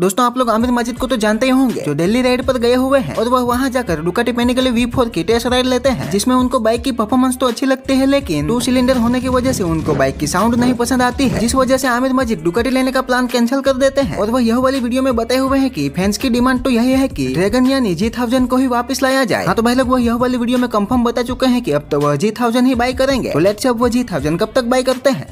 दोस्तों आप लोग आमिर मजिद को तो जानते ही होंगे जो दिल्ली राइड पर गए हुए हैं और वह वहाँ जाकर रुकाटी पहने के लिए वी फोर की टेस्ट राइड लेते हैं जिसमें उनको बाइक की परफॉर्मेंस तो अच्छी लगती है लेकिन टू सिलेंडर होने की वजह से उनको बाइक की साउंड नहीं पसंद आती है जिस वजह से आमिर मजिद रुकाटी लेने का प्लान कैंसिल कर देते हैं और वह यह वाली वीडियो में बताए हुए है की फैंस की डिमांड तो यही है की ड्रैगन यानी जी थाउजेंड को ही वापस लाया जाए हाँ तो भाई लोग वह यह वाली वीडियो में कंफर्म बता चुके हैं की अब तो वह जी थाउजेंड ही बाई करेंगे तो लेट्स अब जी कब तक बाई करते हैं